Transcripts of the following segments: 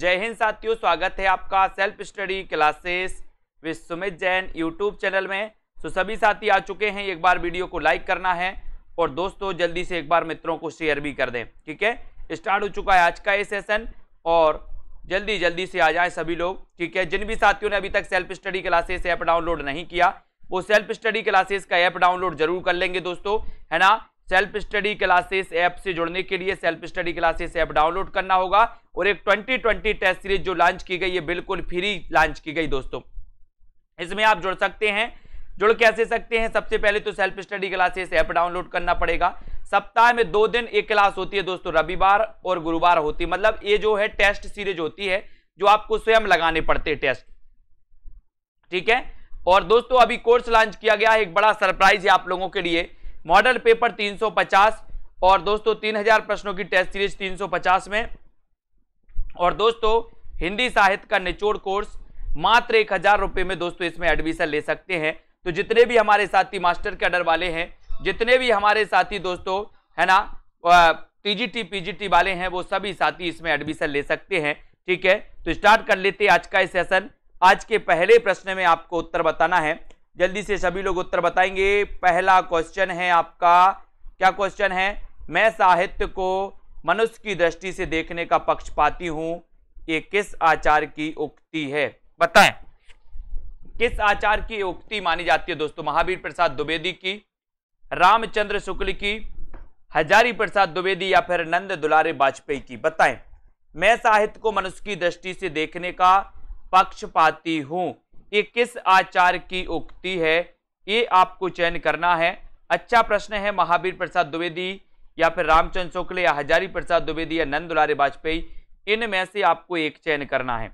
जय हिंद साथियों स्वागत है आपका self study classes with Sumit Jain YouTube channel में तो सभी साथी आ चुके हैं एक बार वीडियो को लाइक करना है और दोस्तों जल्दी से एक बार मित्रों को शेयर भी कर दें ठीक है स्टार्ट हो चुका है आज का ये सेशन और जल्दी जल्दी से आ जाएं सभी लोग ठीक है जिन भी साथियों ने अभी तक self study classes app download नहीं किया वो सेल्फ स्टडी क्लासेस का ऐप डाउनलोड जरूर कर लेंगे दोस्तों है ना सेल्फ स्टडी क्लासेस ऐप से जुड़ने के लिए self study classes app download करना होगा और एक 2020 टेस्ट सीरीज जो लॉन्च की गई है बिल्कुल फ्री लॉन्च की गई दोस्तों इसमें आप जुड़ सकते हैं जुड़ कैसे सकते हैं सबसे पहले तो self study classes app download करना पड़ेगा सप्ताह में दो दिन एक क्लास होती है दोस्तों रविवार और गुरुवार होती है मतलब ये जो है टेस्ट सीरीज होती है जो आपको स्वयं लगाने पड़ते हैं टेस्ट ठीक है और दोस्तों अभी कोर्स लॉन्च किया गया है एक बड़ा सरप्राइज है आप लोगों के लिए मॉडल पेपर 350 और दोस्तों 3000 प्रश्नों की टेस्ट सीरीज 350 में और दोस्तों हिंदी साहित्य का निचोड़ कोर्स मात्र एक हजार रुपये में दोस्तों इसमें एडमिशन ले सकते हैं तो जितने भी हमारे साथी मास्टर कैडर वाले हैं जितने भी हमारे साथी दोस्तों है ना टीजीटी पीजीटी वाले हैं वो सभी साथी इसमें एडमिशन ले सकते हैं ठीक है तो स्टार्ट कर लेते हैं आज का सेशन आज के पहले प्रश्न में आपको उत्तर बताना है जल्दी से सभी लोग उत्तर बताएंगे पहला क्वेश्चन है आपका क्या क्वेश्चन है मैं साहित्य को मनुष्य की दृष्टि से देखने का पक्ष पाती हूं ये किस आचार की उक्ति है बताएं किस आचार की उक्ति मानी जाती है दोस्तों महावीर प्रसाद द्विवेदी की रामचंद्र शुक्ल की हजारी प्रसाद द्विवेदी या फिर नंद दुलारे वाजपेयी की बताएं मैं साहित्य को मनुष्य की दृष्टि से देखने का पक्ष पाती हूं ये किस आचार्य की उक्ति है ये आपको चयन करना है अच्छा प्रश्न है महावीर प्रसाद द्विवेदी या फिर रामचंद्र शुक्ल या हजारी प्रसाद द्विवेदी या नंद दुलारे वाजपेयी इनमें से आपको एक चयन करना है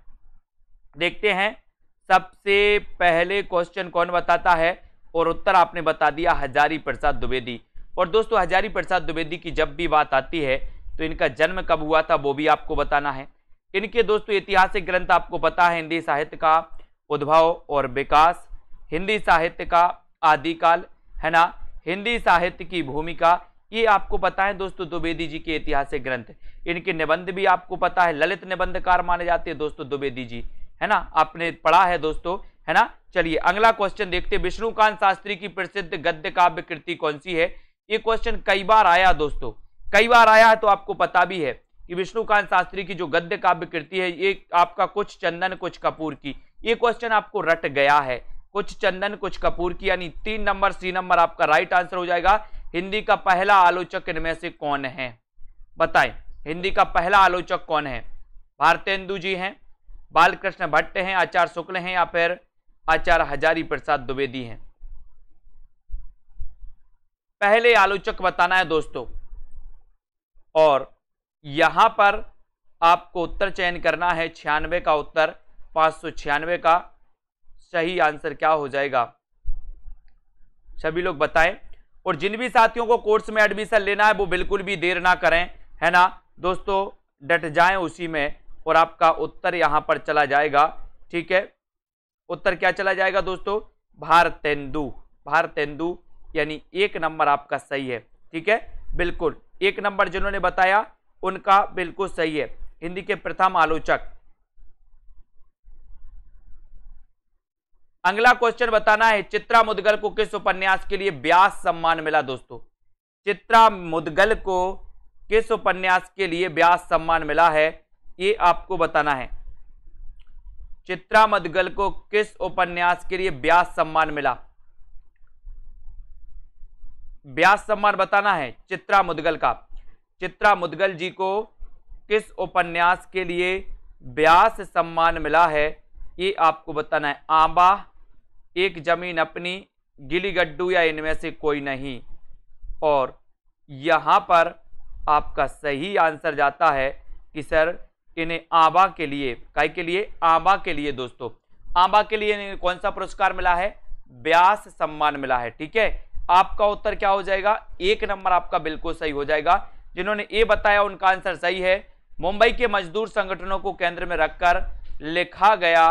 देखते हैं सबसे पहले क्वेश्चन कौन बताता है और उत्तर आपने बता दिया हजारी प्रसाद द्विवेदी और दोस्तों हजारी प्रसाद द्विवेदी की जब भी बात आती है तो इनका जन्म कब हुआ था वो भी आपको बताना है इनके दोस्तों ऐतिहासिक ग्रंथ आपको पता है हिंदी साहित्य का उद्भव और विकास हिंदी साहित्य का आदिकाल है ना हिंदी साहित्य की भूमिका ये आपको पता है दोस्तों द्विवेदी जी के ऐतिहासिक ग्रंथ इनके निबंध भी आपको पता है ललित निबंधकार माने जाते हैं दोस्तों द्विवेदी जी है ना आपने पढ़ा है दोस्तों है ना चलिए अगला क्वेश्चन देखते विष्णुकांत शास्त्री की प्रसिद्ध गद्य काव्य कृति कौन सी है ये क्वेश्चन कई बार आया दोस्तों कई बार आया है तो आपको पता भी है कि विष्णुकांत शास्त्री की जो गद्य काव्य कृति है ये आपका कुछ चंदन कुछ कपूर की ये क्वेश्चन आपको रट गया है कुछ चंदन कुछ कपूर की यानी तीन नंबर सी नंबर आपका राइट आंसर हो जाएगा हिंदी का पहला आलोचक इनमें से कौन है बताएं हिंदी का पहला आलोचक कौन है भारतेंदु जी हैं बालकृष्ण भट्ट हैं आचार्य शुक्ल हैं या फिर आचार्य हजारी प्रसाद द्विवेदी हैं पहले आलोचक बताना है दोस्तों और यहां पर आपको उत्तर चयन करना है छियानवे का उत्तर पाँच का सही आंसर क्या हो जाएगा सभी लोग बताएं और जिन भी साथियों को कोर्स में एडमिशन लेना है वो बिल्कुल भी देर ना करें है ना दोस्तों डट जाएं उसी में और आपका उत्तर यहां पर चला जाएगा ठीक है उत्तर क्या चला जाएगा दोस्तों भारतेंदु भारतेंदु यानी एक नंबर आपका सही है ठीक है बिल्कुल एक नंबर जिन्होंने बताया उनका बिल्कुल सही है हिंदी के प्रथम आलोचक अगला क्वेश्चन बताना है चित्रा मुदगल को किस उपन्यास के लिए ब्यास सम्मान मिला दोस्तों चित्रा मुदगल को किस उपन्यास के लिए ब्यास सम्मान मिला है ये आपको बताना है चित्रा मुदगल को किस उपन्यास के लिए ब्यास सम्मान मिला ब्यास सम्मान बताना है चित्रा मुदगल का चित्रा मुदगल जी को किस उपन्यास के लिए ब्यास सम्मान मिला है ये आपको बताना है आंबा एक जमीन अपनी गिली गड्डू या इनमें से कोई नहीं और यहाँ पर आपका सही आंसर जाता है कि सर इन्हें आबा के लिए काय के लिए आबा के लिए दोस्तों आबा के लिए इन्हें कौन सा पुरस्कार मिला है ब्यास सम्मान मिला है ठीक है आपका उत्तर क्या हो जाएगा एक नंबर आपका बिल्कुल सही हो जाएगा जिन्होंने ये बताया उनका आंसर सही है मुंबई के मजदूर संगठनों को केंद्र में रखकर लिखा गया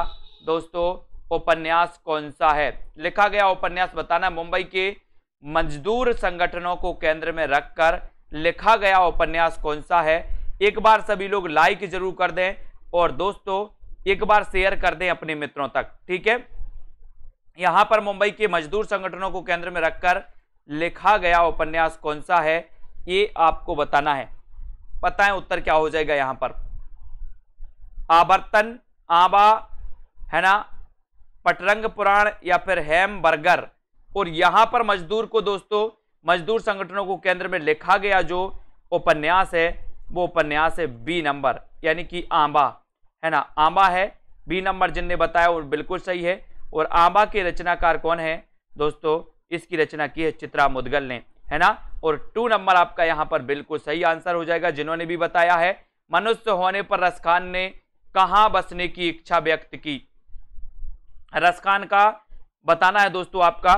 दोस्तों उपन्यास कौन सा है लिखा गया उपन्यास बताना मुंबई के मजदूर संगठनों को केंद्र में रखकर लिखा गया उपन्यास कौन सा है एक बार सभी लोग लाइक जरूर कर दें और दोस्तों एक बार शेयर कर दें अपने मित्रों तक ठीक है यहां पर मुंबई के मजदूर संगठनों को केंद्र में रखकर लिखा गया उपन्यास कौन सा है ये आपको बताना है पता है उत्तर क्या हो जाएगा यहां पर आवर्तन आबा है ना पटरंग पुराण या फिर हैम बर्गर और यहाँ पर मजदूर को दोस्तों मजदूर संगठनों को केंद्र में लिखा गया जो उपन्यास है वो उपन्यास है बी नंबर यानी कि आंबा है ना आंबा है बी नंबर जिनने बताया वो बिल्कुल सही है और आंबा के रचनाकार कौन है दोस्तों इसकी रचना की है चित्रा मुदगल ने है ना और टू नंबर आपका यहाँ पर बिल्कुल सही आंसर हो जाएगा जिन्होंने भी बताया है मनुष्य होने पर रसखान ने कहाँ बसने की इच्छा व्यक्त की रसखान का बताना है दोस्तों आपका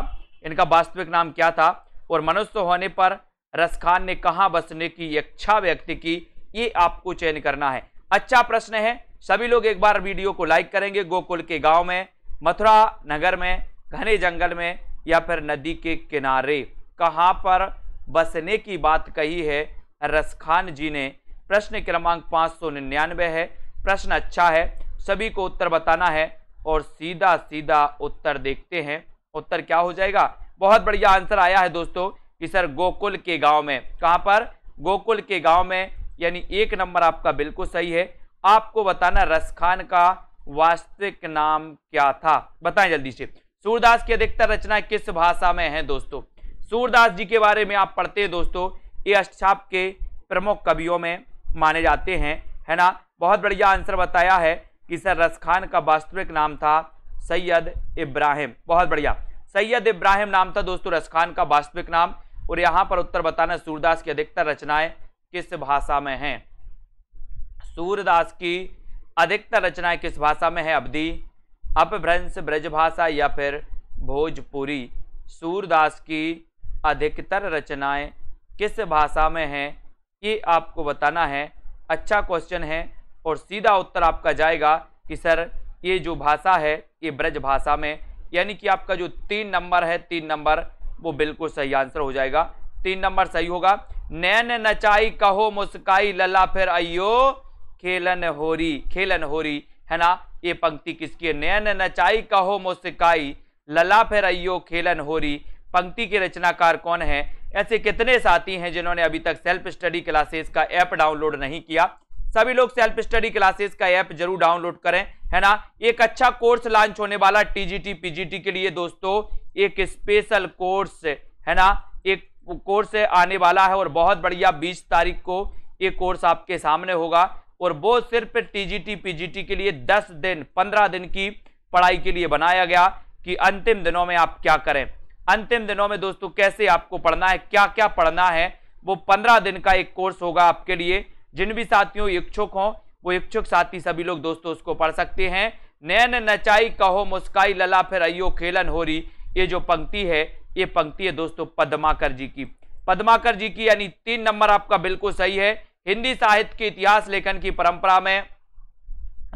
इनका वास्तविक नाम क्या था और मनुष्य होने पर रसखान ने कहाँ बसने की इच्छा व्यक्ति की ये आपको चयन करना है अच्छा प्रश्न है सभी लोग एक बार वीडियो को लाइक करेंगे गोकुल के गांव में मथुरा नगर में घने जंगल में या फिर नदी के किनारे कहाँ पर बसने की बात कही है रसखान जी ने प्रश्न क्रमांक पाँच है प्रश्न अच्छा है सभी को उत्तर बताना है और सीधा सीधा उत्तर देखते हैं उत्तर क्या हो जाएगा बहुत बढ़िया आंसर आया है दोस्तों कि सर गोकुल के गांव में कहाँ पर गोकुल के गांव में यानी एक नंबर आपका बिल्कुल सही है आपको बताना रसखान का वास्तविक नाम क्या था बताएं जल्दी से सूरदास की अधिकतर रचना किस भाषा में है दोस्तों सूरदास जी के बारे में आप पढ़ते हैं दोस्तों ये अष्टाप के प्रमुख कवियों में माने जाते हैं है ना बहुत बढ़िया आंसर बताया है कि सर रसखान खान का वास्तविक नाम था सैयद इब्राहिम बहुत बढ़िया सैयद इब्राहिम नाम था दोस्तों रस खान का वास्तविक नाम और यहाँ पर उत्तर बताना सूरदास की अधिकतर रचनाएं किस भाषा में हैं सूरदास की अधिकतर रचनाएं किस भाषा में है अवधि अपभ्रंश ब्रजभाषा या फिर भोजपुरी सूरदास की अधिकतर रचनाएं किस भाषा में हैं ये आपको बताना है अच्छा क्वेश्चन है और सीधा उत्तर आपका जाएगा कि सर ये जो भाषा है ये ब्रज भाषा में यानी कि आपका जो तीन नंबर है तीन नंबर वो बिल्कुल सही आंसर हो जाएगा तीन नंबर सही होगा नैन नचाई कहो मुस्काई लला फिर अयो खेलन होरी खेलन होरी है ना ये पंक्ति किसकी है नैन नचाई कहो मुस्काई लला फिर अयो खेलन होरी पंक्ति के रचनाकार कौन है ऐसे कितने साथी हैं जिन्होंने अभी तक सेल्फ स्टडी क्लासेस का ऐप डाउनलोड नहीं किया सभी लोग सेल्फ स्टडी क्लासेस का ऐप जरूर डाउनलोड करें है ना एक अच्छा कोर्स लॉन्च होने वाला टीजीटी पीजीटी के लिए दोस्तों एक स्पेशल कोर्स है ना एक कोर्स आने वाला है और बहुत बढ़िया बीस तारीख को ये कोर्स आपके सामने होगा और वो सिर्फ टीजीटी पीजीटी के लिए दस दिन पंद्रह दिन की पढ़ाई के लिए बनाया गया कि अंतिम दिनों में आप क्या करें अंतिम दिनों में दोस्तों कैसे आपको पढ़ना है क्या क्या पढ़ना है वो पंद्रह दिन का एक कोर्स होगा आपके लिए जिन भी साथियों इच्छुक हों वो इच्छुक साथी सभी लोग दोस्तों उसको पढ़ सकते हैं नैन नचाई कहो मुस्काई लला फिर अयो खेलन होरी ये जो पंक्ति है ये पंक्ति है दोस्तों पद्माकर जी की पद्माकर जी की यानी तीन नंबर आपका बिल्कुल सही है हिंदी साहित्य के इतिहास लेखन की परंपरा में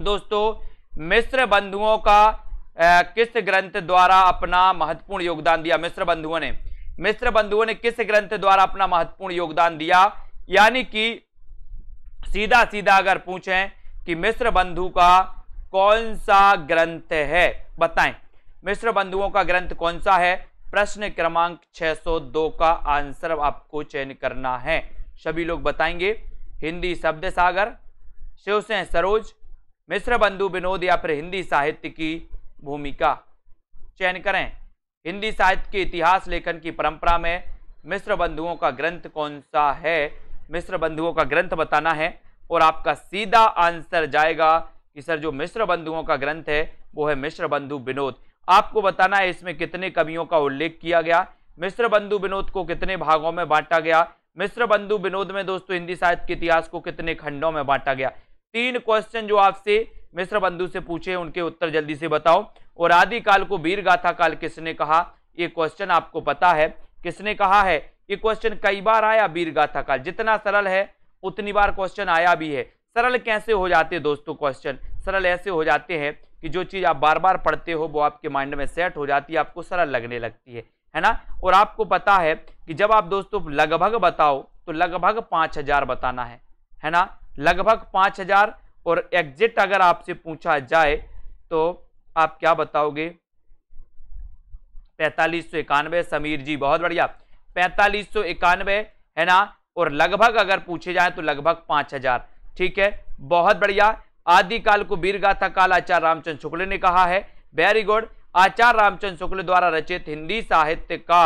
दोस्तों मिश्र बंधुओं का किस ग्रंथ द्वारा अपना महत्वपूर्ण योगदान दिया मिश्र बंधुओं ने मिश्र बंधुओं ने किस ग्रंथ द्वारा अपना महत्वपूर्ण योगदान दिया यानी कि सीधा सीधा अगर पूछें कि मिश्र बंधु का कौन सा ग्रंथ है बताएं मिश्र बंधुओं का ग्रंथ कौन सा है प्रश्न क्रमांक 602 का आंसर आपको चयन करना है सभी लोग बताएंगे हिंदी शब्द सागर शिवसेन सरोज मिश्र बंधु विनोद या फिर हिंदी साहित्य की भूमिका चयन करें हिंदी साहित्य के इतिहास लेखन की परंपरा में मिश्र बंधुओं का ग्रंथ कौन सा है मिश्र बंधुओं का ग्रंथ बताना है और आपका सीधा आंसर जाएगा कि सर जो मिश्र बंधुओं का ग्रंथ है वो है मिश्र बंधु विनोद आपको बताना है इसमें कितने कवियों का उल्लेख किया गया मिश्र बंधु विनोद को कितने भागों में बांटा गया मिश्र बंधु विनोद में दोस्तों हिंदी साहित्य के इतिहास को कितने खंडों में बांटा गया तीन क्वेश्चन जो आपसे मिश्र बंधु से पूछे उनके उत्तर जल्दी से बताओ और आदि काल को वीर गाथा काल किसने कहा ये क्वेश्चन आपको पता है किसने कहा है ये क्वेश्चन कई बार आया वीर गाथा काल जितना सरल है उतनी बार क्वेश्चन आया भी है सरल कैसे हो जाते हैं दोस्तों क्वेश्चन सरल ऐसे हो जाते हैं कि जो चीज़ आप बार बार पढ़ते हो वो आपके माइंड में सेट हो जाती है आपको सरल लगने लगती है है ना और आपको पता है कि जब आप दोस्तों लगभग बताओ तो लगभग पाँच हज़ार बताना है है ना लगभग पाँच हज़ार और एग्जिट अगर आपसे पूछा जाए तो आप क्या बताओगे पैंतालीस सौ इक्यानवे समीर जी बहुत बढ़िया पैंतालीस सौ इक्यानवे है ना और लगभग अगर पूछे जाए तो लगभग पांच हजार ठीक है बहुत बढ़िया आदिकाल को बीर गाथा काल आचार्य रामचंद्र शुक्ल ने कहा है वेरी गुड आचार्य रामचंद्र शुक्ल द्वारा रचित हिंदी साहित्य का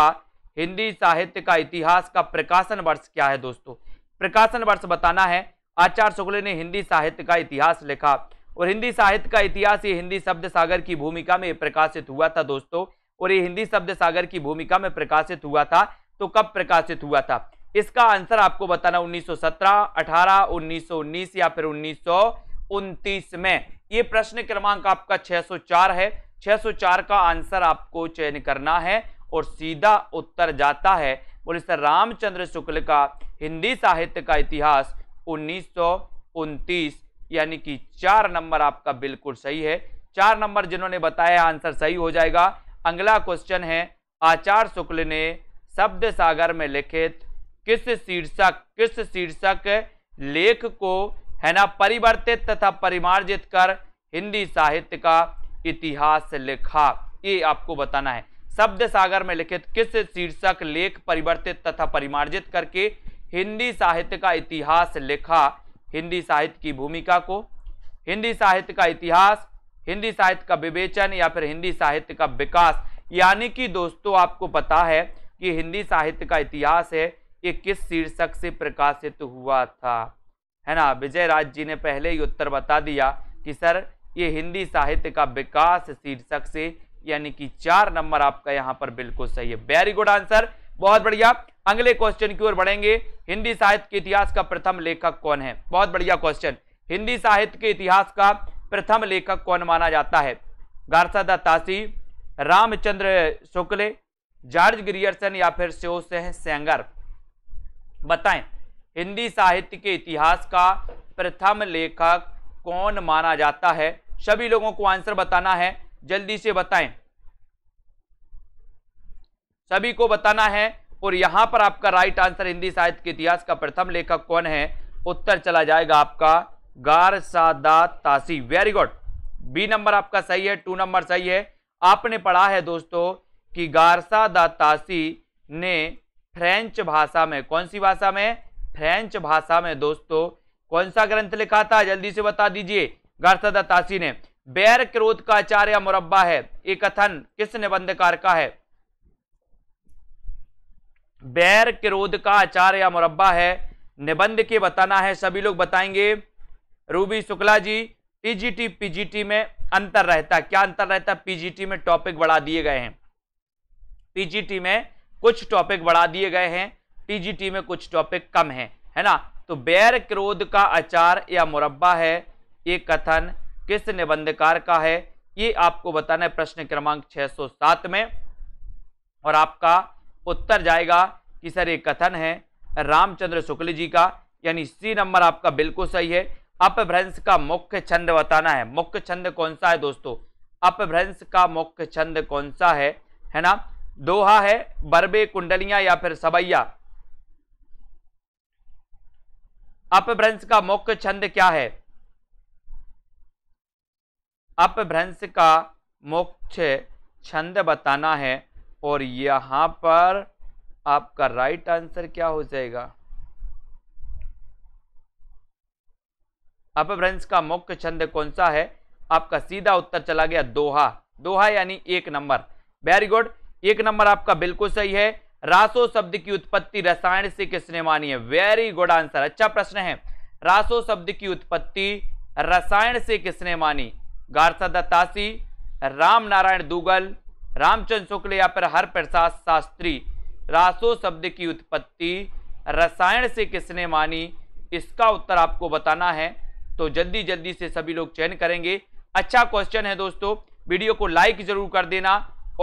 हिंदी साहित्य का इतिहास का प्रकाशन वर्ष क्या है दोस्तों प्रकाशन वर्ष बताना है आचार्य शुक्ल ने हिंदी साहित्य का इतिहास लिखा और हिंदी साहित्य का इतिहास ये हिंदी शब्द सागर की भूमिका में प्रकाशित हुआ था दोस्तों और ये हिंदी शब्द सागर की भूमिका में प्रकाशित हुआ था तो कब प्रकाशित हुआ था इसका आंसर आपको बताना 1917, 18, 1919 या फिर उन्नीस में ये प्रश्न क्रमांक आपका 604 है 604 का आंसर आपको चयन करना है और सीधा उत्तर जाता है बोले सर रामचंद्र शुक्ल का हिंदी साहित्य का इतिहास उन्नीस यानी कि चार नंबर आपका बिल्कुल सही है चार नंबर जिन्होंने बताया आंसर सही हो जाएगा अगला क्वेश्चन है आचार्य शुक्ल ने शब्द सागर में लिखित किस शीर्षक किस शीर्षक लेख को है ना परिवर्तित तथा परिमार्जित कर हिंदी साहित्य का इतिहास लिखा ये आपको बताना है शब्द सागर में लिखित किस शीर्षक लेख परिवर्तित तथा परिमार्जित करके हिंदी साहित्य का इतिहास लिखा हिंदी साहित्य की भूमिका को हिंदी साहित्य का इतिहास हिंदी साहित्य का विवेचन या फिर हिंदी साहित्य का विकास यानी कि दोस्तों आपको पता है कि हिंदी साहित्य का इतिहास है ये किस शीर्षक से प्रकाशित हुआ था है ना विजय राज जी ने पहले ही उत्तर बता दिया कि सर ये हिंदी साहित्य का विकास शीर्षक से यानी कि चार नंबर आपका यहाँ पर बिल्कुल सही है वेरी गुड आंसर बहुत बढ़िया अगले क्वेश्चन की ओर बढ़ेंगे हिंदी साहित्य के इतिहास का प्रथम लेखक कौन है बहुत बढ़िया क्वेश्चन हिंदी साहित्य के इतिहास का प्रथम लेखक कौन माना जाता है Garcin de Tassy Ramchandra Shukla George Grierson या फिर स्योसेह सेंगर बताएं हिंदी साहित्य के इतिहास का प्रथम लेखक कौन माना जाता है सभी लोगों को आंसर बताना है जल्दी से बताएं सभी को बताना है और यहां पर आपका राइट आंसर हिंदी साहित्य के इतिहास का प्रथम लेखक कौन है उत्तर चला जाएगा आपका सादा Tassy very good B number आपका सही है टू नंबर सही है आपने पढ़ा है दोस्तों कि गारसा दासी ने फ्रेंच भाषा में कौन सी भाषा में फ्रेंच भाषा में दोस्तों कौन सा ग्रंथ लिखा था जल्दी से बता दीजिए गारसा दासी ने बैर क्रोध का आचार्य मुरब्बा है ये कथन किस निबंधकार का है बैर क्रोध का आचार्य मुरब्बा है निबंध के बताना है सभी लोग बताएंगे Ruby Shukla ji PGT PGT में अंतर रहता क्या अंतर रहता पीजीटी में टॉपिक बढ़ा दिए गए हैं पीजीटी में कुछ टॉपिक बढ़ा दिए गए हैं पीजीटी में कुछ टॉपिक कम हैं है ना तो बैर क्रोध का आचार या मुरब्बा है ये कथन किस निबंधकार का है ये आपको बताना है प्रश्न क्रमांक 607 में और आपका उत्तर जाएगा कि सर ये कथन है रामचंद्र शुक्ल जी का यानी सी नंबर आपका बिल्कुल सही है अपभ्रंश का मुख्य छंद बताना है मुख्य छंद कौन सा है दोस्तों अपभ्रंश का मुख्य छंद कौन सा है है ना दोहा है बरबे कुंडलियां या फिर सबैया अपभ्रंश का मुख्य छंद क्या है अपभ्रंश का मुख्य छंद बताना है और यहां पर आपका राइट आंसर क्या हो जाएगा अपभ्रंश का मुख्य छंद कौन सा है आपका सीधा उत्तर चला गया दोहा दोहा यानी एक नंबर वेरी गुड एक नंबर आपका बिल्कुल सही है रासो शब्द की उत्पत्ति रसायन से किसने मानी है वेरी गुड आंसर अच्छा प्रश्न है रासो शब्द की उत्पत्ति रसायन से किसने मानी गारसा दत्तासी राम नारायण दुगल रामचंद्र शुक्ल या फिर हर प्रसाद शास्त्री रासो शब्द की उत्पत्ति रसायन से किसने मानी इसका उत्तर आपको बताना है तो जल्दी जल्दी से सभी लोग चयन करेंगे अच्छा क्वेश्चन है दोस्तों वीडियो को लाइक ज़रूर कर देना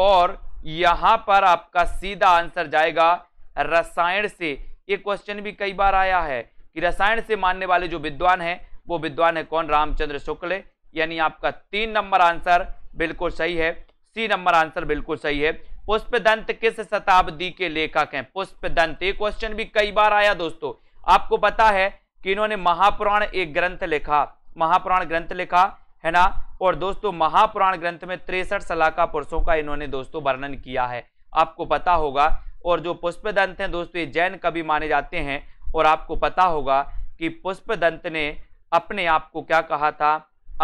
और यहां पर आपका सीधा आंसर जाएगा रसायन से ये क्वेश्चन भी कई बार आया है कि रसायन से मानने वाले जो विद्वान है वो विद्वान है कौन रामचंद्र शुक्ल यानी आपका तीन नंबर आंसर बिल्कुल सही है सी नंबर आंसर बिल्कुल सही है पुष्प दंत किस शताब्दी के लेखक हैं पुष्प दंत ये क्वेश्चन भी कई बार आया दोस्तों आपको पता है कि इन्होंने महापुराण एक ग्रंथ लिखा महापुराण ग्रंथ लिखा है ना और दोस्तों महापुराण ग्रंथ में तिरसठ सलाका पुरुषों का इन्होंने दोस्तों वर्णन किया है आपको पता होगा और जो पुष्प दंत हैं दोस्तों ये जैन कवि माने जाते हैं और आपको पता होगा कि पुष्प दंत ने अपने आप को क्या कहा था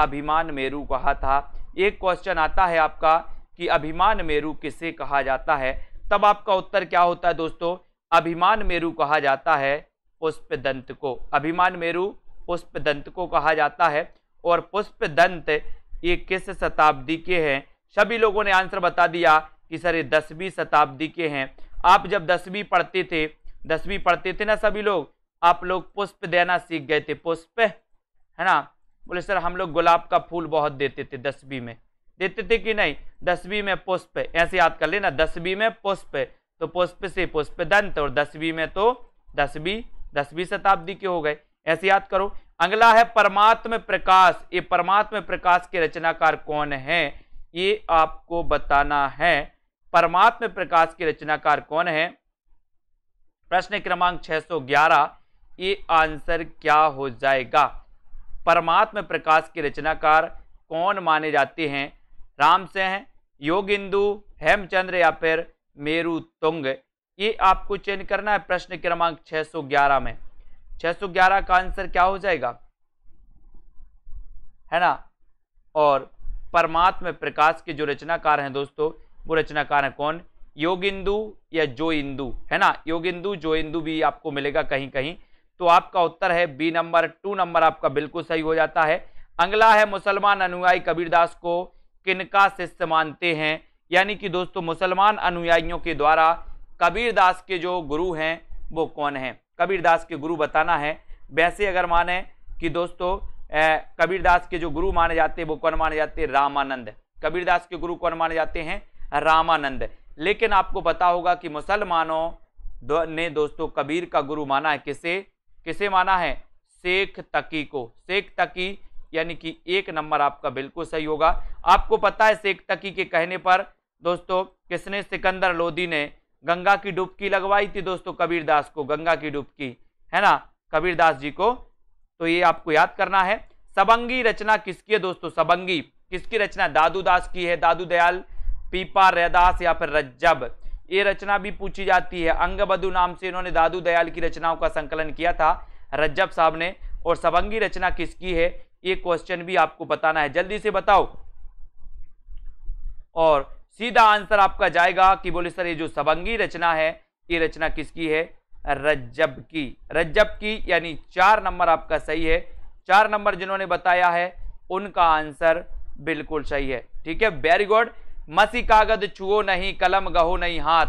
अभिमान मेरू कहा था एक क्वेश्चन आता है आपका कि अभिमान मेरू किसे कहा जाता है तब आपका उत्तर क्या होता है दोस्तों अभिमान मेरू कहा जाता है पुष्प दंत को अभिमान मेरू पुष्प दंत को कहा जाता है और पुष्प दंत ये किस शताब्दी के हैं सभी लोगों ने आंसर बता दिया कि सर ये दसवीं शताब्दी के हैं आप जब दसवीं पढ़ते थे दसवीं पढ़ते थे ना सभी लोग आप लोग पुष्प देना सीख गए थे पुष्प है ना बोले सर हम लोग गुलाब का फूल बहुत देते थे दसवीं में देते थे कि नहीं दसवीं में पुष्प ऐसे याद कर लेना दसवीं में पुष्प तो पुष्प से पुष्प दंत और दसवीं में तो दसवीं दसवीं शताब्दी के हो गए ऐसे याद करो अगला है परमात्म प्रकाश ये परमात्म प्रकाश के रचनाकार कौन है ये आपको बताना है परमात्म प्रकाश के रचनाकार कौन है प्रश्न क्रमांक 611 ये आंसर क्या हो जाएगा परमात्म प्रकाश के रचनाकार कौन माने जाते हैं राम से हैं योगिंदु हेमचंद्र या फिर मेरु तुंग ये आपको चयन करना है प्रश्न क्रमांक 611 में 611 का आंसर क्या हो जाएगा है ना और परमात्म प्रकाश के जो रचनाकार हैं दोस्तों वो रचनाकार हैं कौन योगिंदु या जो इंदु है ना योगिंदु जो इंदु भी आपको मिलेगा कहीं कहीं तो आपका उत्तर है बी नंबर टू नंबर आपका बिल्कुल सही हो जाता है अगला है मुसलमान अनुयायी कबीरदास को किनका शिष्य मानते हैं यानी कि दोस्तों मुसलमान अनुयायियों के द्वारा कबीरदास के जो गुरु हैं वो कौन हैं कबीरदास के गुरु बताना है वैसे अगर माने कि दोस्तों कबीरदास के जो गुरु माने जाते हैं वो कौन माने जाते हैं रामानंद कबीरदास के गुरु कौन माने जाते हैं रामानंद लेकिन आपको पता होगा कि मुसलमानों दो, ने दोस्तों कबीर का गुरु माना है किसे किसे माना है शेख तकी को शेख तकी यानी कि एक नंबर आपका बिल्कुल सही होगा आपको पता है शेख तकी के कहने पर दोस्तों किसने सिकंदर लोधी ने गंगा की डुबकी लगवाई थी दोस्तों कबीरदास को गंगा की डुबकी है ना कबीरदास जी को तो ये आपको याद करना है सबंगी रचना किसकी है दोस्तों सबंगी किसकी रचना दादू दास की है दादू दयाल पीपा रैदास या फिर रज्जब ये रचना भी पूछी जाती है अंगबधु नाम से इन्होंने दादू दयाल की रचनाओं का संकलन किया था रज्जब साहब ने और सबंगी रचना किसकी है ये क्वेश्चन भी आपको बताना है जल्दी से बताओ और सीधा आंसर आपका जाएगा कि बोले सर ये जो सबंगी रचना है ये रचना किसकी है रज्जब की रज्जब की यानी चार नंबर आपका सही है चार नंबर जिन्होंने बताया है उनका आंसर बिल्कुल सही है ठीक है वेरी गुड मसी कागज छुओ नहीं कलम गहो नहीं हाथ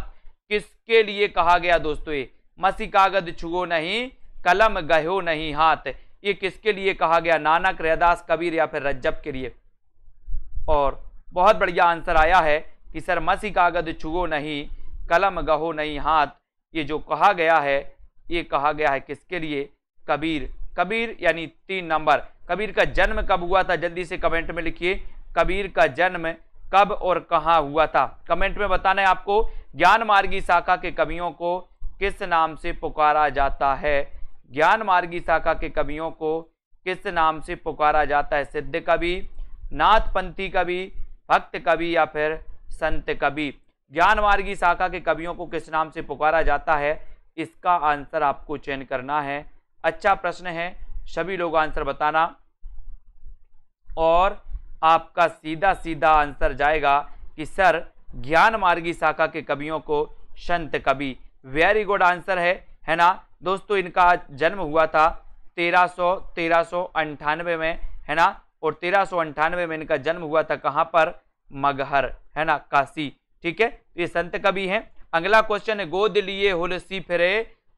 किसके लिए कहा गया दोस्तों ये मसी कागज छुओ नहीं कलम गहो नहीं हाथ ये किसके लिए कहा गया नानक रैदास कबीर या फिर रज्जब के लिए और बहुत बढ़िया आंसर आया है कि सर मसी कागद छुओ नहीं कलम गहो नहीं हाथ ये जो कहा गया है ये कहा गया है किसके लिए कबीर कबीर यानी तीन नंबर कबीर का जन्म कब हुआ था जल्दी से कमेंट में लिखिए कबीर का जन्म कब और कहाँ हुआ था कमेंट में बताना है आपको ज्ञान मार्गी शाखा के कवियों को किस नाम से पुकारा जाता है ज्ञान मार्गी शाखा के कवियों को किस नाम से पुकारा जाता है सिद्ध कवि नाथपंथी कवि भक्त कवि या फिर संत कवि ज्ञान मार्गी शाखा के कवियों को किस नाम से पुकारा जाता है इसका आंसर आपको चयन करना है अच्छा प्रश्न है सभी लोग आंसर बताना और आपका सीधा सीधा आंसर जाएगा कि सर ज्ञान मार्गी शाखा के कवियों को संत कवि वेरी गुड आंसर है है ना दोस्तों इनका जन्म हुआ था तेरह सौ तेरह सौ अंठानवे में है ना और तेरह सौ अंठानवे में इनका जन्म हुआ था कहाँ पर मगहर है ना काशी ठीक है तो ये संत कवि हैं अगला क्वेश्चन है गोद लिए होलसी फिरे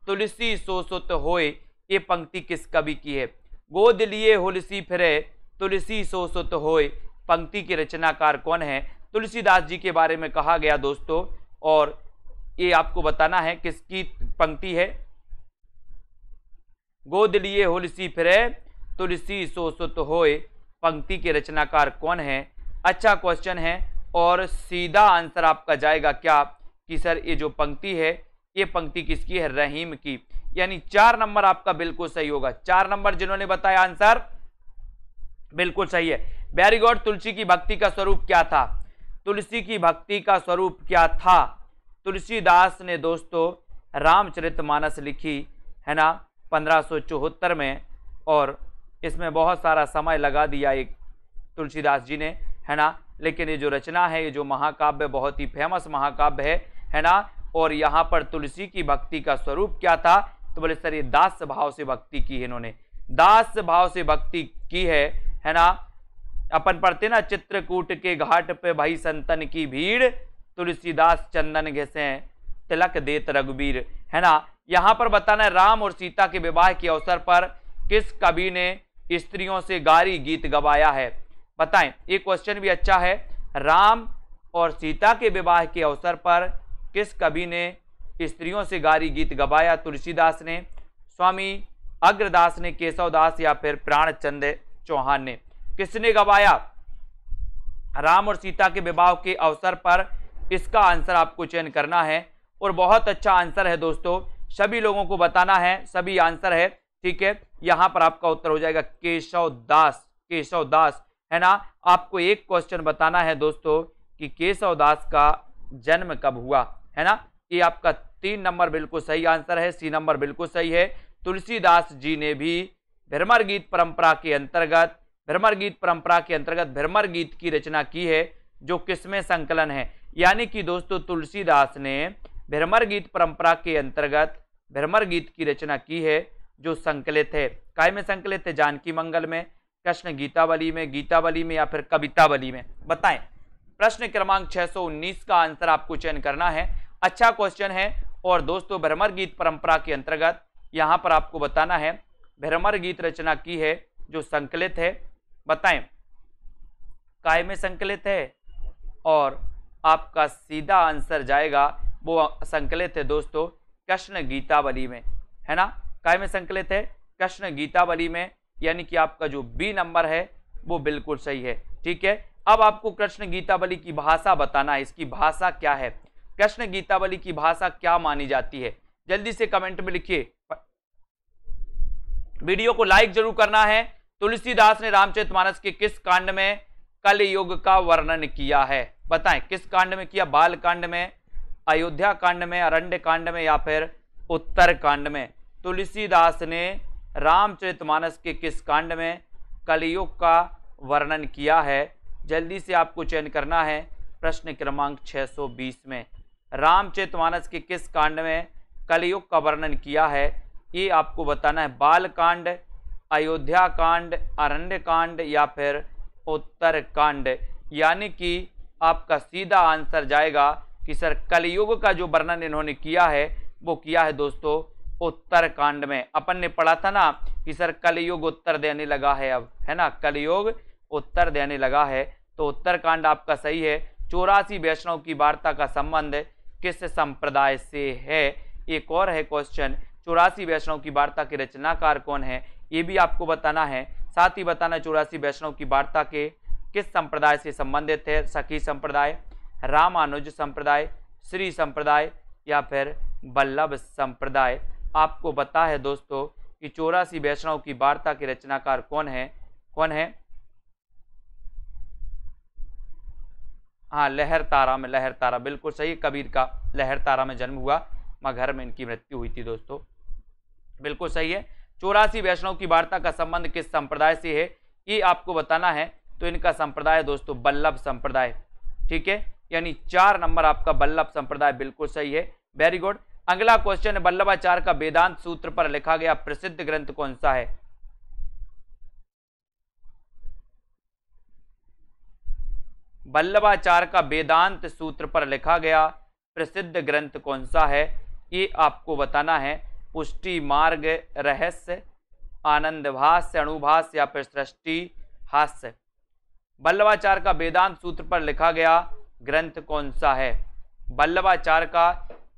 तुलसी सोसुत होए ये पंक्ति किस कवि की है गोद लिए होलसी फिरे तुलसी सोसुत होए पंक्ति के रचनाकार कौन है तुलसीदास जी के बारे में कहा गया दोस्तों और ये आपको बताना है किसकी पंक्ति है गोद लिए होलसी फिरे तुलसी सोसुत होए पंक्ति के रचनाकार कौन है अच्छा क्वेश्चन है और सीधा आंसर आपका जाएगा क्या कि सर ये जो पंक्ति है ये पंक्ति किसकी है रहीम की यानी चार नंबर आपका बिल्कुल सही होगा चार नंबर जिन्होंने बताया आंसर बिल्कुल सही है वेरी गुड तुलसी की भक्ति का स्वरूप क्या था तुलसी की भक्ति का स्वरूप क्या था तुलसीदास ने दोस्तों रामचरितमानस लिखी है ना पंद्रह में और इसमें बहुत सारा समय लगा दिया एक तुलसीदास जी ने है ना लेकिन ये जो रचना है ये जो महाकाव्य बहुत ही फेमस महाकाव्य है है ना और यहाँ पर तुलसी की भक्ति का स्वरूप क्या था तो बोले सर ये दास भाव से भक्ति की है इन्होंने दास भाव से भक्ति की है है ना अपन पढ़ते ना चित्रकूट के घाट पे भाई संतन की भीड़ तुलसीदास चंदन घसे तिलक देत रघुबीर है ना यहाँ पर बताना है राम और सीता के विवाह के अवसर पर किस कवि ने स्त्रियों से गारी गीत गवाया है बताएं ये क्वेश्चन भी अच्छा है राम और सीता के विवाह के अवसर पर किस कवि ने स्त्रियों से गारी गीत गवाया तुलसीदास ने स्वामी अग्रदास ने केशवदास या फिर प्राणचंद चौहान ने किसने गवाया राम और सीता के विवाह के अवसर पर इसका आंसर आपको चयन करना है और बहुत अच्छा आंसर है दोस्तों सभी लोगों को बताना है सभी आंसर है ठीक है यहाँ पर आपका उत्तर हो जाएगा केशव दास केशव दास है ना आपको एक क्वेश्चन बताना है दोस्तों कि केशव दास का जन्म कब हुआ है ना ये आपका तीन नंबर बिल्कुल सही आंसर है सी नंबर बिल्कुल सही है तुलसीदास जी ने भी भ्रमर गीत परंपरा के अंतर्गत भ्रमर गीत परंपरा के अंतर्गत भ्रमर गीत की रचना की है जो किसमें संकलन है यानी कि दोस्तों तुलसीदास ने भ्रमर गीत परंपरा के अंतर्गत भ्रमर गीत की रचना की है जो संकलित है काय में संकलित है जानकी मंगल में कृष्ण गीतावली में गीतावली में या फिर कवितावली में बताएं प्रश्न क्रमांक 619 का आंसर आपको चयन करना है अच्छा क्वेश्चन है और दोस्तों भ्रमर गीत परंपरा के अंतर्गत यहाँ पर आपको बताना है भ्रमर गीत रचना की है जो संकलित है बताएं काय में संकलित है और आपका सीधा आंसर जाएगा वो संकलित है दोस्तों कृष्ण गीतावली में है ना काय में संकलित है कृष्ण गीतावली में यानी कि आपका जो बी नंबर है वो बिल्कुल सही है ठीक है अब आपको कृष्ण गीतावली की भाषा बताना है इसकी भाषा क्या है कृष्ण गीतावली की भाषा क्या मानी जाती है जल्दी से कमेंट में लिखिए वीडियो को लाइक जरूर करना है तुलसीदास ने रामचरितमानस के किस कांड में कल युग का वर्णन किया है बताएं किस कांड में किया बाल कांड में अयोध्या कांड में अरण्य कांड में या फिर उत्तर कांड में तुलसीदास ने रामचरितमानस के किस कांड में कलयुग का वर्णन किया है जल्दी से आपको चयन करना है प्रश्न क्रमांक 620 में रामचरितमानस के किस कांड में कलयुग का वर्णन किया है ये आपको बताना है बाल कांड अयोध्या कांड अरण्य कांड या फिर उत्तर कांड यानी कि आपका सीधा आंसर जाएगा कि सर कलयुग का जो वर्णन इन्होंने किया है वो किया है दोस्तों उत्तरकांड में अपन ने पढ़ा था ना कि सर कलयुग उत्तर देने लगा है अब है ना कलयुग उत्तर देने लगा है तो उत्तरकांड आपका सही है चौरासी वैष्णव की वार्ता का संबंध किस संप्रदाय से है एक और है क्वेश्चन चौरासी वैष्णव की वार्ता के रचनाकार कौन है ये भी आपको बताना है साथ ही बताना चौरासी वैष्णव की वार्ता के किस संप्रदाय से संबंधित है सखी संप्रदाय रामानुज संप्रदाय श्री संप्रदाय या फिर बल्लभ संप्रदाय आपको पता है दोस्तों कि चौरासी वैष्णव की वार्ता के रचनाकार कौन है कौन है हाँ लहर तारा में लहर तारा बिल्कुल सही कबीर का लहर तारा में जन्म हुआ घर में इनकी मृत्यु हुई थी दोस्तों बिल्कुल सही है चौरासी वैष्णव की वार्ता का संबंध किस संप्रदाय से है ये आपको बताना है तो इनका संप्रदाय दोस्तों बल्लभ संप्रदाय ठीक है यानी चार नंबर आपका बल्लभ संप्रदाय बिल्कुल सही है वेरी गुड अगला क्वेश्चन है बल्लभाचार्य का वेदांत सूत्र पर लिखा गया प्रसिद्ध ग्रंथ कौन सा है बल्लभाचार्य का वेदांत सूत्र पर लिखा गया प्रसिद्ध ग्रंथ कौन सा है ये आपको बताना है पुष्टि मार्ग रहस्य आनंद भाष्य अणुभाष या फिर सृष्टि हास्य बल्लवाचार का वेदांत सूत्र पर लिखा गया ग्रंथ कौन सा है बल्लभाचार का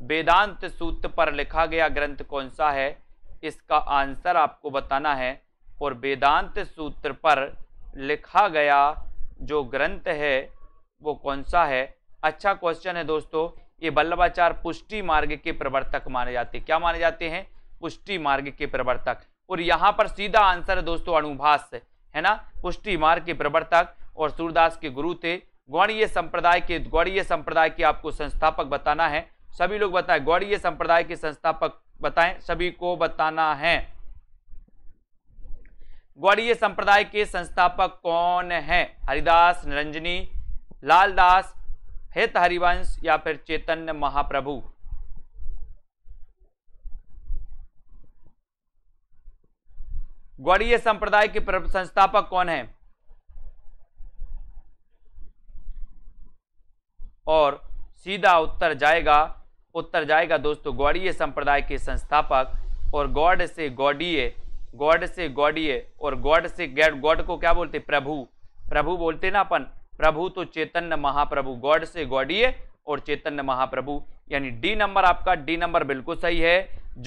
वेदांत सूत्र पर लिखा गया ग्रंथ कौन सा है इसका आंसर आपको बताना है और वेदांत सूत्र पर लिखा गया जो ग्रंथ है वो कौन सा है अच्छा क्वेश्चन है दोस्तों ये बल्लभाचार्य पुष्टि मार्ग के प्रवर्तक माने जाते हैं क्या माने जाते हैं पुष्टि मार्ग के प्रवर्तक और यहाँ पर सीधा आंसर है दोस्तों अणुभाष है ना पुष्टि मार्ग के प्रवर्तक और सूरदास के गुरु थे गौड़ीय संप्रदाय के गौड़ीय संप्रदाय के आपको संस्थापक बताना है सभी लोग बताएं गौड़ीय संप्रदाय के संस्थापक बताएं सभी को बताना है गौड़ीय संप्रदाय के संस्थापक कौन है हरिदास निरंजनी लालदास हित हरिवंश या फिर चैतन्य महाप्रभु गौड़ीय संप्रदाय के संस्थापक कौन है और सीधा उत्तर जाएगा उत्तर जाएगा दोस्तों गौड़ीय संप्रदाय के संस्थापक और गौड से गौडीय गौड से गौडीय और गौड से गैड गॉड को क्या बोलते प्रभु प्रभु बोलते ना अपन प्रभु तो चैतन्य महाप्रभु गौड से गौडीय और चैतन्य महाप्रभु यानी डी नंबर आपका डी नंबर बिल्कुल सही है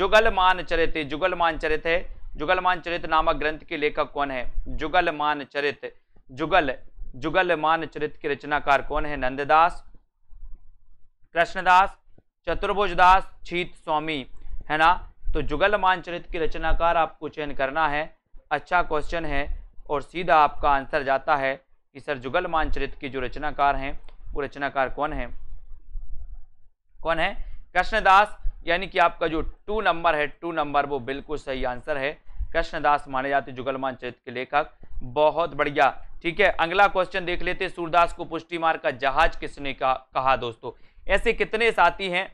जुगल मान चरित जुगल मान चरित है जुगल मान चरित नामक ग्रंथ के लेखक कौन है जुगल मान चरित जुगल जुगल मान चरित के रचनाकार कौन है नंददास कृष्णदास चतुर्भुजदास छीत स्वामी है ना तो जुगल मानचरित की रचनाकार आपको चयन करना है अच्छा क्वेश्चन है और सीधा आपका आंसर जाता है कि सर जुगल मानचरित की जो रचनाकार हैं वो रचनाकार कौन है कौन है कृष्णदास यानी कि आपका जो टू नंबर है टू नंबर वो बिल्कुल सही आंसर है कृष्णदास माने जाते जुगलमान मानचरित के लेखक बहुत बढ़िया ठीक है अगला क्वेश्चन देख लेते सूरदास को पुष्टि मार का जहाज किसने का, कहा दोस्तों ऐसे कितने साथी हैं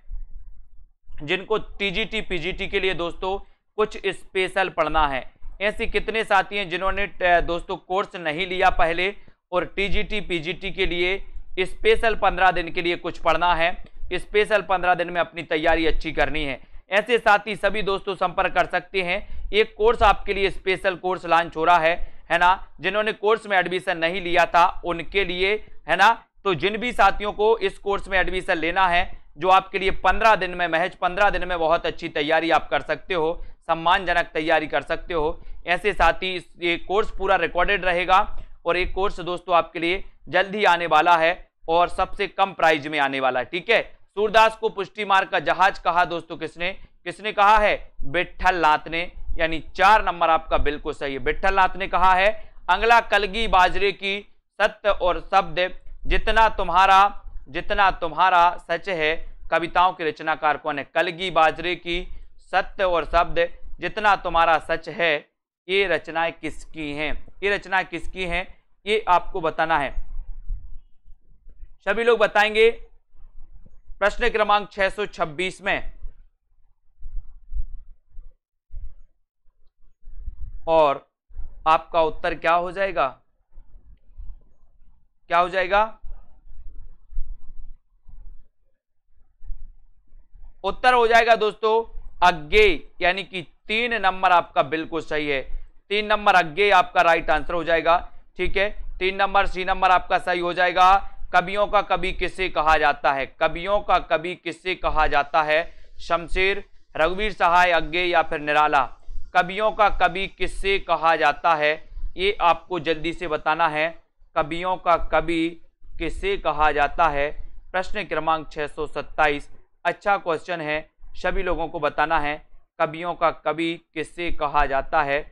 जिनको टीजीटी पीजीटी के लिए दोस्तों कुछ स्पेशल पढ़ना है ऐसे कितने साथी हैं जिन्होंने दोस्तों कोर्स नहीं लिया पहले और टीजीटी पीजीटी के लिए स्पेशल पंद्रह दिन के लिए कुछ पढ़ना है स्पेशल पंद्रह दिन में अपनी तैयारी अच्छी करनी है ऐसे साथी सभी दोस्तों संपर्क कर सकते हैं एक कोर्स आपके लिए स्पेशल कोर्स लॉन्च हो रहा है है ना जिन्होंने कोर्स में एडमिशन नहीं लिया था उनके लिए है ना तो जिन भी साथियों को इस कोर्स में एडमिशन लेना है जो आपके लिए पंद्रह दिन में महज पंद्रह दिन में बहुत अच्छी तैयारी आप कर सकते हो सम्मानजनक तैयारी कर सकते हो ऐसे साथ ही ये कोर्स पूरा रिकॉर्डेड रहेगा और ये कोर्स दोस्तों आपके लिए जल्द ही आने वाला है और सबसे कम प्राइज में आने वाला है ठीक है सूरदास को पुष्टि मार्ग का जहाज कहा दोस्तों किसने किसने कहा है बिठल नाथ ने यानी चार नंबर आपका बिल्कुल सही है बिठल नाथ ने कहा है अंगला कलगी बाजरे की सत्य और शब्द जितना तुम्हारा जितना तुम्हारा सच है कविताओं के रचनाकार कौन है कलगी बाजरे की सत्य और शब्द जितना तुम्हारा सच है ये रचनाएं किसकी हैं ये रचनाएं किसकी हैं ये आपको बताना है सभी लोग बताएंगे प्रश्न क्रमांक 626 में और आपका उत्तर क्या हो जाएगा क्या हो जाएगा उत्तर हो जाएगा दोस्तों अज्ञे यानी कि तीन नंबर आपका बिल्कुल सही है तीन नंबर अज्ञे आपका राइट आंसर हो जाएगा ठीक है तीन नंबर सी नंबर आपका सही हो जाएगा कवियों का कभी किसे कहा जाता है कवियों का कभी किसे कहा जाता है शमशेर रघुवीर सहाय अज्ञे या फिर निराला कवियों का कभी किससे कहा जाता है ये आपको जल्दी से बताना है कवियों का कवि किससे कहा जाता है प्रश्न क्रमांक सत्ताईस अच्छा क्वेश्चन है सभी लोगों को बताना है कवियों का कवि किससे कहा जाता है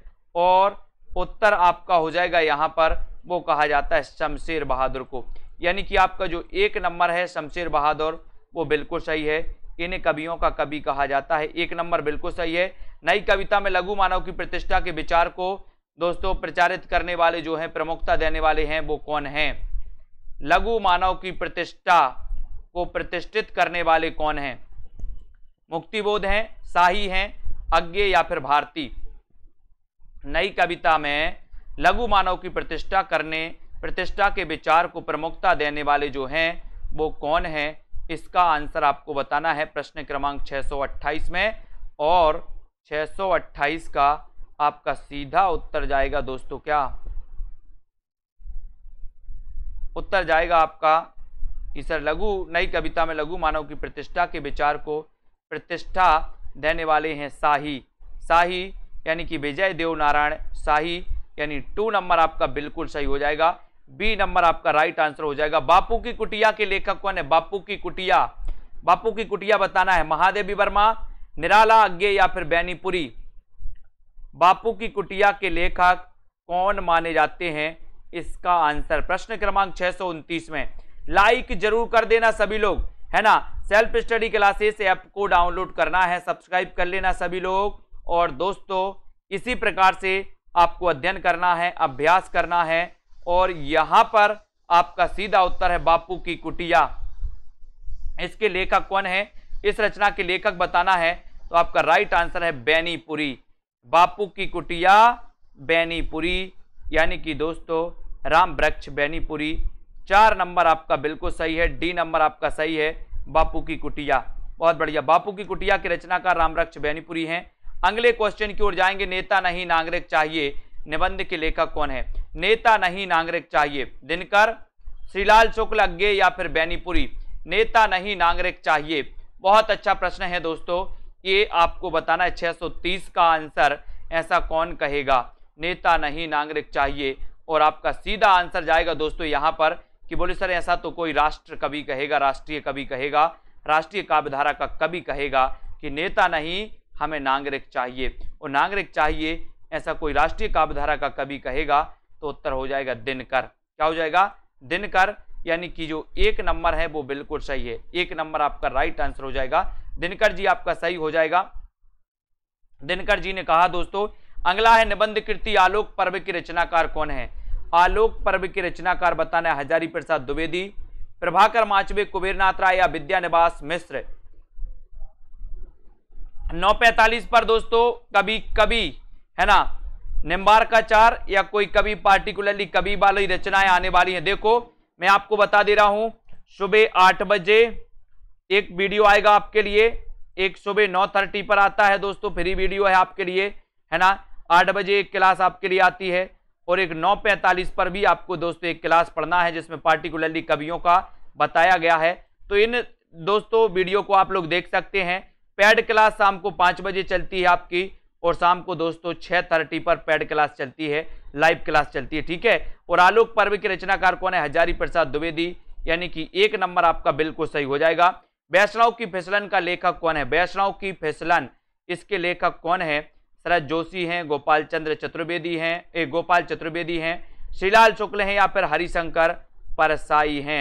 और उत्तर आपका हो जाएगा यहाँ पर वो कहा जाता है शमशेर बहादुर को यानी कि आपका जो एक नंबर है शमशेर बहादुर वो बिल्कुल सही है इन्हें कवियों का कवि कहा जाता है एक नंबर बिल्कुल सही है नई कविता में लघु मानव की प्रतिष्ठा के विचार को दोस्तों प्रचारित करने वाले जो हैं प्रमुखता देने वाले हैं वो कौन हैं लघु मानव की प्रतिष्ठा को प्रतिष्ठित करने वाले कौन हैं मुक्तिबोध हैं शाही हैं अज्ञे या फिर भारती नई कविता में लघु मानव की प्रतिष्ठा करने प्रतिष्ठा के विचार को प्रमुखता देने वाले जो हैं वो कौन हैं इसका आंसर आपको बताना है प्रश्न क्रमांक 628 में और 628 का आपका सीधा उत्तर जाएगा दोस्तों क्या उत्तर जाएगा आपका इस लघु नई कविता में लघु मानव की प्रतिष्ठा के विचार को प्रतिष्ठा देने वाले हैं शाही शाही यानी कि विजय देव नारायण शाही यानी टू नंबर आपका बिल्कुल सही हो जाएगा बी नंबर आपका राइट आंसर हो जाएगा बापू की कुटिया के लेखक कौन है बापू की कुटिया बापू की कुटिया बताना है महादेवी वर्मा निराला अज्ञे या फिर बैनीपुरी बापू की कुटिया के लेखक कौन माने जाते हैं इसका आंसर प्रश्न क्रमांक छह में लाइक जरूर कर देना सभी लोग है ना सेल्फ स्टडी क्लासेस ऐप को डाउनलोड करना है सब्सक्राइब कर लेना सभी लोग और दोस्तों इसी प्रकार से आपको अध्ययन करना है अभ्यास करना है और यहाँ पर आपका सीधा उत्तर है बापू की कुटिया इसके लेखक कौन है इस रचना के लेखक बताना है तो आपका राइट आंसर है बैनीपुरी बापू की कुटिया बैनीपुरी यानी कि दोस्तों राम वृक्ष बैनीपुरी चार नंबर आपका बिल्कुल सही है डी नंबर आपका सही है बापू की कुटिया बहुत बढ़िया बापू की कुटिया के रचनाकार रामरक्ष बैनीपुरी हैं अगले क्वेश्चन की ओर जाएंगे नेता नहीं नागरिक चाहिए निबंध के लेखक कौन है नेता नहीं नागरिक चाहिए दिनकर श्रीलाल शुक्ल अज्ञे या फिर बैनीपुरी नेता नहीं नागरिक चाहिए बहुत अच्छा प्रश्न है दोस्तों ये आपको बताना है छः का आंसर ऐसा कौन कहेगा नेता नहीं नागरिक चाहिए और आपका सीधा आंसर जाएगा दोस्तों यहाँ पर कि बोले सर ऐसा तो कोई राष्ट्र कवि कहेगा राष्ट्रीय कवि कहेगा राष्ट्रीय काव्यधारा का कवि कहेगा कि नेता नहीं हमें नागरिक चाहिए और नागरिक चाहिए ऐसा कोई राष्ट्रीय काव्यधारा का कवि कहेगा तो उत्तर हो जाएगा दिनकर क्या हो जाएगा दिनकर यानी कि जो एक नंबर है वो बिल्कुल सही है एक नंबर आपका राइट आंसर हो जाएगा दिनकर जी आपका सही हो जाएगा दिनकर जी ने कहा दोस्तों अगला है निबंध कृति आलोक पर्व के रचनाकार कौन है आलोक पर्व के रचनाकार बताना हजारी प्रसाद द्विवेदी प्रभाकर माचवे कुबेरनाथ राय या विद्यानिवास मिश्र मिश्र 945 पर दोस्तों कभी कभी है ना चार या कोई कभी पार्टिकुलरली कभी वाली रचनाएं आने वाली हैं देखो मैं आपको बता दे रहा हूं सुबह आठ बजे एक वीडियो आएगा आपके लिए एक सुबह नौ थर्टी पर आता है दोस्तों फ्री वीडियो है आपके लिए है ना आठ बजे एक क्लास आपके लिए आती है और एक 9:45 पर भी आपको दोस्तों एक क्लास पढ़ना है जिसमें पार्टिकुलरली कवियों का बताया गया है तो इन दोस्तों वीडियो को आप लोग देख सकते हैं पैड क्लास शाम को पाँच बजे चलती है आपकी और शाम को दोस्तों छः थर्टी पर पैड क्लास चलती है लाइव क्लास चलती है ठीक है और आलोक पर्व के रचनाकार कौन है हजारी प्रसाद द्विवेदी यानी कि एक नंबर आपका बिल्कुल सही हो जाएगा वैष्णव की फिसलन का लेखक कौन है वैष्णव की फिसलन इसके लेखक कौन है शरद जोशी हैं गोपाल चंद्र चतुर्वेदी हैं ए गोपाल चतुर्वेदी हैं श्रीलाल शुक्ल हैं या फिर हरिशंकर परसाई हैं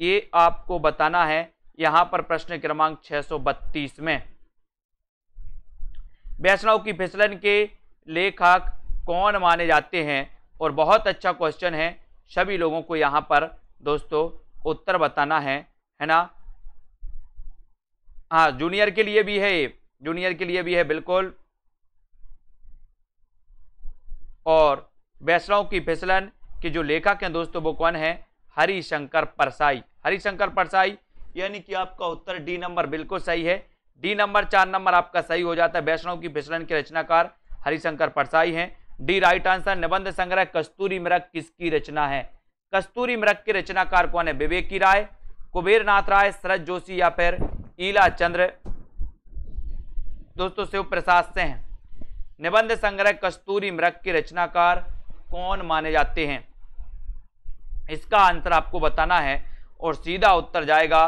ये आपको बताना है यहाँ पर प्रश्न क्रमांक 632 में वैष्णव की फिसलन के लेखक कौन माने जाते हैं और बहुत अच्छा क्वेश्चन है सभी लोगों को यहाँ पर दोस्तों उत्तर बताना है है ना हाँ जूनियर के लिए भी है ये जूनियर के लिए भी है बिल्कुल और वैष्णव की फिसलन के जो लेखक हैं दोस्तों वो कौन है हरिशंकर परसाई हरिशंकर परसाई यानी कि आपका उत्तर डी नंबर बिल्कुल सही है डी नंबर चार नंबर आपका सही हो जाता है वैष्णव की फिसलन के रचनाकार हरिशंकर परसाई हैं डी राइट आंसर निबंध संग्रह कस्तूरी मृग किसकी रचना है कस्तूरी मृग के रचनाकार कौन है विवेक की राय कुबेरनाथ राय शरद जोशी या फिर ईला चंद्र दोस्तों शिव प्रसाद से हैं निबंध संग्रह कस्तूरी मृग के रचनाकार कौन माने जाते हैं इसका आंसर आपको बताना है और सीधा उत्तर जाएगा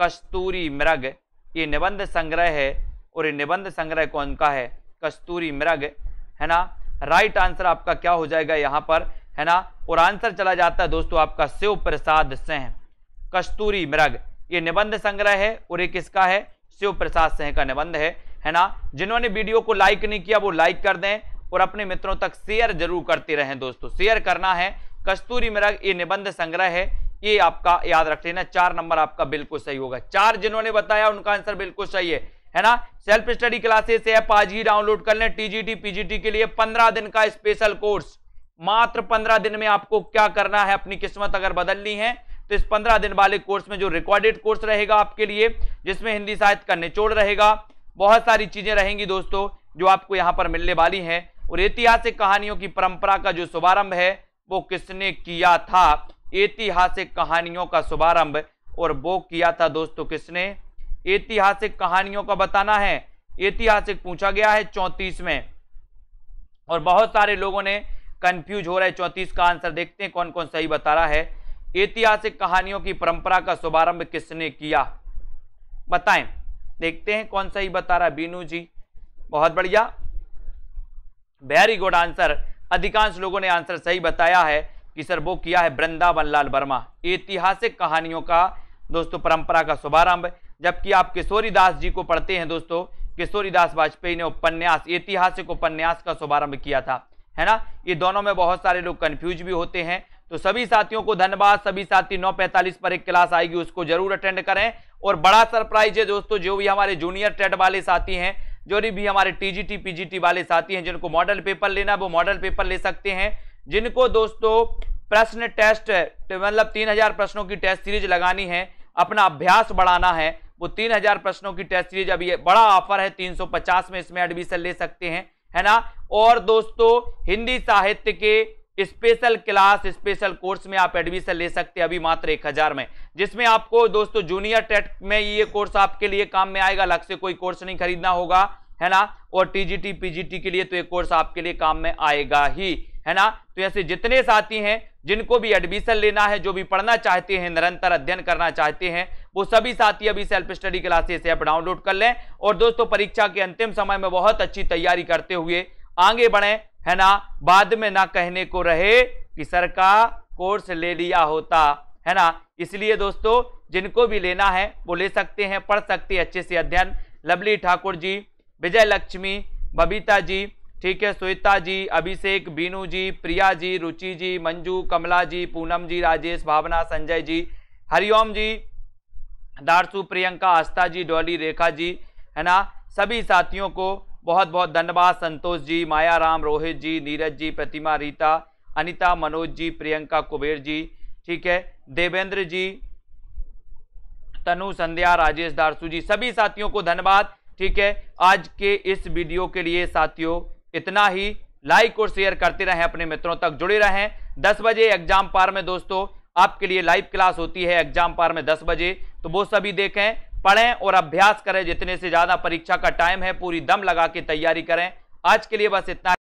कस्तूरी मृग ये निबंध संग्रह है और ये निबंध संग्रह कौन का है कस्तूरी मृग है ना राइट आंसर आपका क्या हो जाएगा यहाँ पर है ना और आंसर चला जाता है दोस्तों आपका शिव प्रसाद सिंह कस्तूरी मृग ये निबंध संग्रह है और ये किसका है शिव प्रसाद सिंह का निबंध है है ना जिन्होंने वीडियो को लाइक नहीं किया वो लाइक कर दें और अपने मित्रों तक शेयर जरूर करते रहें दोस्तों शेयर करना है कस्तूरी मेरा ये निबंध संग्रह है ये आपका याद रख लेना चार नंबर आपका बिल्कुल सही होगा चार जिन्होंने बताया उनका आंसर बिल्कुल सही है है ना सेल्फ स्टडी क्लासेस ऐप आज ही डाउनलोड कर लें टीजीटी पीजीटी के लिए पंद्रह दिन का स्पेशल कोर्स मात्र पंद्रह दिन में आपको क्या करना है अपनी किस्मत अगर बदलनी है तो इस पंद्रह दिन वाले कोर्स में जो रिकॉर्डेड कोर्स रहेगा आपके लिए जिसमें हिंदी साहित्य का निचोड़ रहेगा बहुत सारी चीज़ें रहेंगी दोस्तों जो आपको यहाँ पर मिलने वाली हैं और ऐतिहासिक कहानियों की परंपरा का जो शुभारंभ है वो किसने किया था ऐतिहासिक कहानियों का शुभारंभ और वो किया था दोस्तों किसने ऐतिहासिक कहानियों का बताना है ऐतिहासिक पूछा गया है चौंतीस में और बहुत सारे लोगों ने कंफ्यूज हो रहे चौंतीस का आंसर देखते हैं कौन कौन सही बता रहा है ऐतिहासिक कहानियों की परंपरा का शुभारंभ किसने किया बताएं देखते हैं कौन सा ही बता रहा है बीनू जी बहुत बढ़िया वेरी गुड आंसर अधिकांश लोगों ने आंसर सही बताया है कि सर वो किया है वृंदावन लाल वर्मा ऐतिहासिक कहानियों का दोस्तों परंपरा का शुभारंभ जबकि आप किशोरी दास जी को पढ़ते हैं दोस्तों किशोरी दास वाजपेयी ने उपन्यास ऐतिहासिक उपन्यास का शुभारंभ किया था है ना ये दोनों में बहुत सारे लोग कन्फ्यूज भी होते हैं तो सभी साथियों को धन्यवाद सभी साथी 9:45 पर एक क्लास आएगी उसको जरूर अटेंड करें और बड़ा सरप्राइज है दोस्तों जो भी हमारे जूनियर टेट वाले साथी हैं जो भी हमारे टीजीटी पीजीटी वाले साथी हैं जिनको मॉडल पेपर लेना वो मॉडल पेपर ले सकते हैं जिनको दोस्तों प्रश्न टेस्ट मतलब तीन हजार प्रश्नों की टेस्ट सीरीज लगानी है अपना अभ्यास बढ़ाना है वो तीन हजार प्रश्नों की टेस्ट सीरीज अभी बड़ा ऑफर है पचास में इसमें एडमिशन ले सकते हैं है ना और दोस्तों हिंदी साहित्य के स्पेशल क्लास स्पेशल कोर्स में आप एडमिशन ले सकते हैं अभी मात्र एक हज़ार में जिसमें आपको दोस्तों जूनियर टेट में ये कोर्स आपके लिए काम में आएगा अलग से कोई कोर्स नहीं खरीदना होगा है ना और टीजीटी पीजीटी के लिए तो ये कोर्स आपके लिए काम में आएगा ही है ना तो ऐसे जितने साथी हैं जिनको भी एडमिशन लेना है जो भी पढ़ना चाहते हैं निरंतर अध्ययन करना चाहते हैं वो सभी साथी अभी self study classes app download कर लें और दोस्तों परीक्षा के अंतिम समय में बहुत अच्छी तैयारी करते हुए आगे बढ़ें है ना बाद में ना कहने को रहे कि सर का कोर्स ले लिया होता है ना इसलिए दोस्तों जिनको भी लेना है वो ले सकते हैं पढ़ सकते हैं अच्छे से अध्ययन लवली ठाकुर जी विजय लक्ष्मी बबीता जी ठीक है श्वेता जी अभिषेक बीनू जी प्रिया जी रुचि जी मंजू कमला जी पूनम जी राजेश भावना संजय जी हरिओम जी दारसू प्रियंका आस्था जी डॉली रेखा जी है ना सभी साथियों को बहुत बहुत धन्यवाद संतोष जी माया राम रोहित जी नीरज जी प्रतिमा रीता अनिता मनोज जी प्रियंका कुबेर जी ठीक है देवेंद्र जी तनु संध्या राजेश दारसू जी सभी साथियों को धन्यवाद ठीक है आज के इस वीडियो के लिए साथियों इतना ही लाइक और शेयर करते रहें अपने मित्रों तक जुड़े रहें दस बजे एग्जाम पार में दोस्तों आपके लिए लाइव क्लास होती है एग्जाम पार में दस बजे तो वो सभी देखें पढ़ें और अभ्यास करें जितने से ज़्यादा परीक्षा का टाइम है पूरी दम लगा के तैयारी करें आज के लिए बस इतना